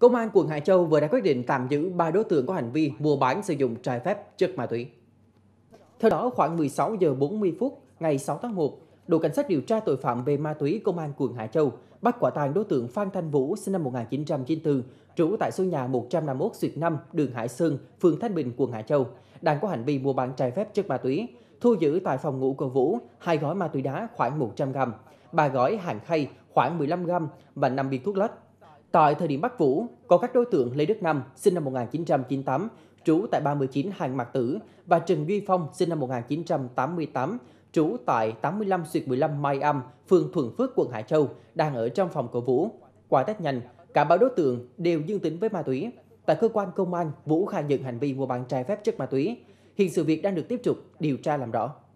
Công an quận Hải Châu vừa đã quyết định tạm giữ ba đối tượng có hành vi mua bán sử dụng trái phép chất ma túy. Theo đó, khoảng 16 giờ 40 phút ngày 6 tháng 1, đội cảnh sát điều tra tội phạm về ma túy công an quận Hải Châu bắt quả tang đối tượng Phan Thanh Vũ sinh năm 1994, trú tại số nhà 151 Xuyệt 5, đường Hải Sơn, phường Thanh Bình, quận Hải Châu, đang có hành vi mua bán trái phép chất ma túy, thu giữ tại phòng ngủ của Vũ hai gói ma túy đá khoảng 100 g, ba gói hàng khay khoảng 15 g và 5 viên thuốc lắc. Tại thời điểm bắt vũ, có các đối tượng Lê Đức nam sinh năm 1998, trú tại 39 Hàng Mạc Tử và Trần Duy Phong, sinh năm 1988, trú tại 85 xuyệt 15 Mai Âm, phường Thuận Phước, quận Hải Châu, đang ở trong phòng của Vũ. Qua test nhanh, cả ba đối tượng đều dương tính với ma túy. Tại cơ quan công an, Vũ khai nhận hành vi mua bán trái phép chất ma túy. Hiện sự việc đang được tiếp tục điều tra làm rõ.